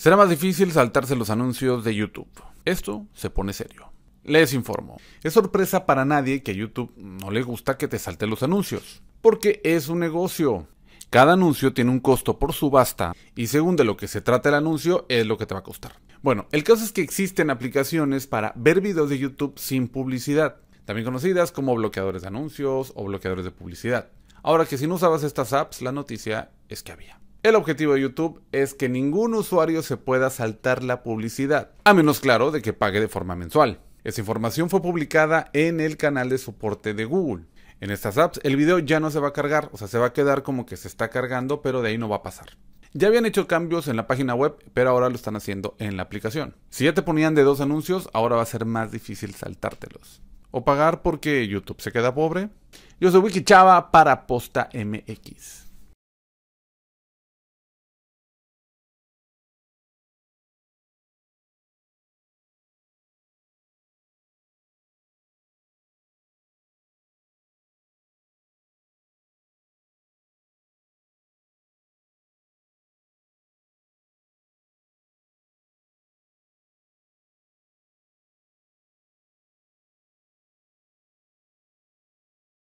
Será más difícil saltarse los anuncios de YouTube. Esto se pone serio. Les informo. Es sorpresa para nadie que a YouTube no le gusta que te salte los anuncios, porque es un negocio. Cada anuncio tiene un costo por subasta y según de lo que se trata el anuncio es lo que te va a costar. Bueno, el caso es que existen aplicaciones para ver videos de YouTube sin publicidad, también conocidas como bloqueadores de anuncios o bloqueadores de publicidad. Ahora que si no usabas estas apps, la noticia es que había. El objetivo de YouTube es que ningún usuario se pueda saltar la publicidad, a menos claro de que pague de forma mensual. Esa información fue publicada en el canal de soporte de Google. En estas apps el video ya no se va a cargar, o sea, se va a quedar como que se está cargando, pero de ahí no va a pasar. Ya habían hecho cambios en la página web, pero ahora lo están haciendo en la aplicación. Si ya te ponían de dos anuncios, ahora va a ser más difícil saltártelos. O pagar porque YouTube se queda pobre. Yo soy Wiki para Posta MX.